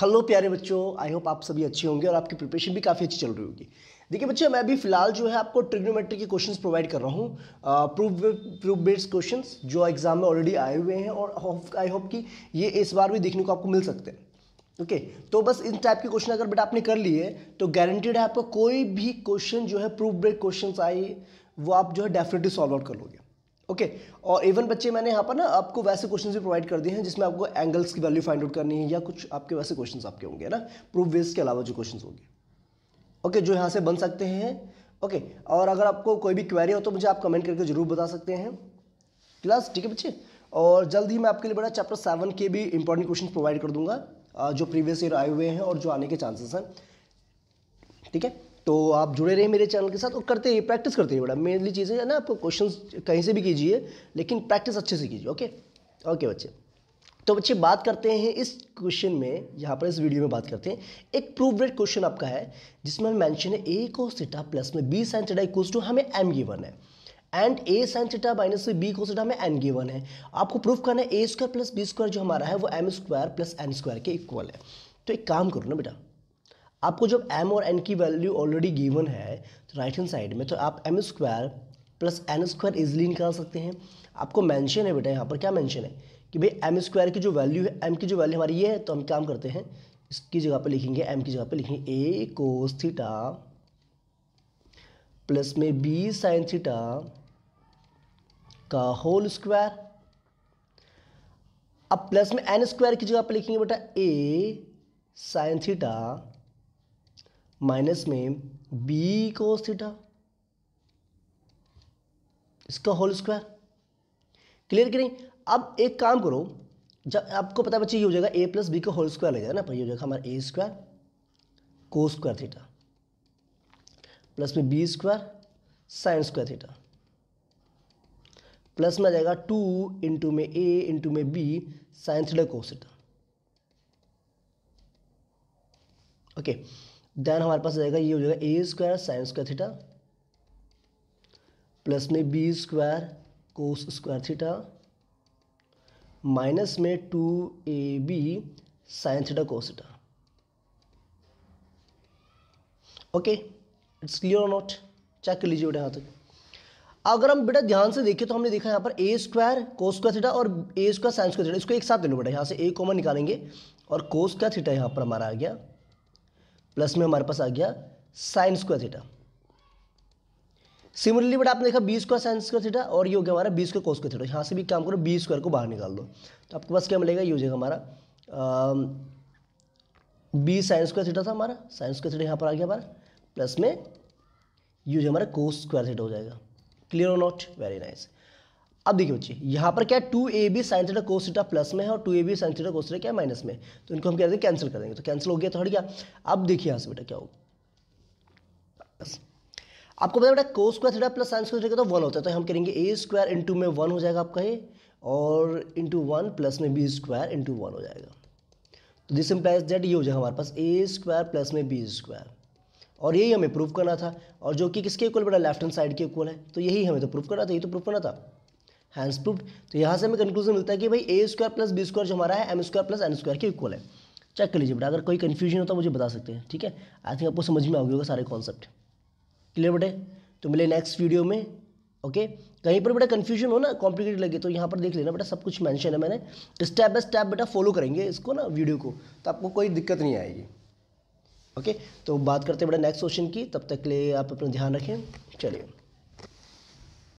Hello प्यारे बच्चों I hope आप सभी अच्छे होंगे और आपकी प्रिपरेशन भी काफ़ी अच्छी चल रही होगी देखिए बच्चे मैं अभी फिलहाल जो है आपको ट्रिग्नोमेट्री के क्वेश्चंस प्रोवाइड कर रहा हूँ प्रूफ प्रूफ बेस्ड क्वेश्चंस जो एग्जाम में ऑलरेडी आए हुए हैं और आई होप कि ये इस बार भी देखने को आपको मिल सकते हैं ओके okay, तो बस इन टाइप के क्वेश्चन अगर बेटा आपने कर लिए तो गारंटेड है आपका कोई भी क्वेश्चन जो है प्रूफ ब्रेक क्वेश्चन आए वो आप जो है डेफिनेटली सॉल्व आउट कर लोगे ओके okay. और इवन बच्चे मैंने यहाँ पर ना आपको वैसे क्वेश्चंस भी प्रोवाइड कर दिए हैं जिसमें आपको एंगल्स की वैल्यू फाइंड आउट करनी है या कुछ आपके वैसे क्वेश्चंस आपके होंगे ना प्रूफ बेस के अलावा जो क्वेश्चंस होंगे ओके okay, जो यहाँ से बन सकते हैं ओके okay. और अगर आपको कोई भी क्वेरी हो तो मुझे आप कमेंट करके जरूर बता सकते हैं क्लास ठीक है बच्चे और जल्द ही मैं आपके लिए बड़ा चैप्टर सेवन के भी इंपॉर्टेंट क्वेश्चन प्रोवाइड कर दूंगा जो प्रीवियस ईयर आए हुए हैं और जो आने के चांसेस हैं ठीक है तो आप जुड़े रहे मेरे चैनल के साथ और करते रहिए प्रैक्टिस करते रहिए बड़ा मेनली चीज़ें है ना आपको क्वेश्चन कहीं से भी कीजिए लेकिन प्रैक्टिस अच्छे से कीजिए ओके ओके बच्चे तो बच्चे बात करते हैं इस क्वेश्चन में यहाँ पर इस वीडियो में बात करते हैं एक प्रूव रेड क्वेश्चन आपका है जिसमें मैंशन है ए को सीटा प्लस में B sine theta equals to हमें एम गिवन है and A sine theta minus में बी को सीटा हमें एन गिवन है आपको प्रूफ करना है A square plus B square जो हमारा है वो M square plus N square के इक्वल है तो एक काम करो ना बेटा आपको जब m और n की वैल्यू ऑलरेडी गिवन है तो राइट हैंड साइड में तो आप M square plus N square easily निकाल सकते हैं आपको मेंशन है बेटा यहाँ पर क्या मेंशन है कि भाई एम स्क्वायर की जो वैल्यू है एम की जो वैल्यू हमारी ये है तो हम काम करते हैं इसकी जगह पे लिखेंगे एम की जगह पे लिखेंगे ए को थीटा प्लस में बी साइन थीटा का होल स्क्वायर अब प्लस में एन स्क्वायर की जगह पे लिखेंगे बेटा ए साइन थीटा माइनस में बी कोस थीटा इसका होल स्क्वायर क्लियर कि नहीं अब एक काम करो जब आपको पता बच्चे ये हो जाएगा ए प्लस बी का होल स्क्वायर लगेगा ना पर ये हो जाएगा हमारा A square cos square theta plus में B square sine square theta plus में आ जाएगा टू इंटू में ए इंटू में B sine theta cos theta okay okay. Then हमारे पास जाएगा ये हो जाएगा A square sine square theta plus में B square cos square theta minus में two A b sine theta cos theta okay it's clear और नॉट चेक कर लीजिए बेटा यहाँ तक अगर हम बेटा ध्यान से देखें तो हमने देखा यहाँ पर a square cos square theta और a square sine square theta इसको एक साथ ले लो बेटा यहाँ से ए कॉमन निकालेंगे और कोस का थीटा यहाँ पर हमारा आ गया प्लस में हमारे पास आ गया sine square theta similarly but आपने देखा b square sine square theta और ये हो गया हमारा b square cos square theta यहाँ से भी काम करो बी स्क्वायर को बाहर निकाल दो तो आपके पास क्या मिलेगा ये हो जाएगा हमारा बी साइन स्क्वायर थीटा था हमारा साइन स्क्वायर थीटा यहाँ पर आ गया हमारा प्लस में ये हो जाएगा हमारा कोस स्क्वायर थीटा हो जाएगा क्लियर और नॉट वेरी नाइस अब देखिए बच्चे यहाँ पर क्या टू ए b sine theta cos theta plus में है और टू ए b sine theta cos theta क्या माइनस में तो इनको हम क्या देंगे कैंसिल कर देंगे तो कैंसिल हो गया तो हट गया अब देखिए यहाँ से बेटा क्या होगा आपको पता है बेटा cos square theta plus sine square theta तो वन होता है तो हम करेंगे ए स्क्वायर इंटू में वन हो जाएगा आपका ये और इंटू वन प्लस में बी स्क्वायर इंटू वन हो जाएगा तो दिस इम्प्लाइज दैट ये हो जाएगा हमारे पास ए स्क्वायर प्लस में बी स्क्वायर और यही हमें प्रूफ करना था और जो कि किसके इक्वल बेटा लेफ्ट हैंड साइड के इक्वल है तो यही हमें तो प्रूफ करना था ये तो प्रूफ करना था हैंड्स प्रूफ तो यहाँ से हमें कंक्लूजन मिलता है कि भाई a square plus B square जो हमारा है m square plus N square के इक्वल है चेक कर लीजिए बेटा अगर कोई कन्फ्यूजन होता है मुझे बता सकते हैं ठीक है आई थिंक आपको समझ में आ होगा सारे कॉन्सेप्ट क्लियर बेटे तो मिले नेक्स्ट वीडियो में ओके कहीं पर बेटा कन्फ्यूजन हो ना कॉम्प्लिकेटेड लगे तो यहाँ पर देख लेना बेटा सब कुछ मैंशन है मैंने स्टेप बाय स्टेप बेटा फॉलो करेंगे इसको ना वीडियो को तो आपको कोई दिक्कत नहीं आएगी ओके तो बात करते हैं बेटा नेक्स्ट क्वेश्चन की तब तक के लिए आप अपना ध्यान रखें चलिए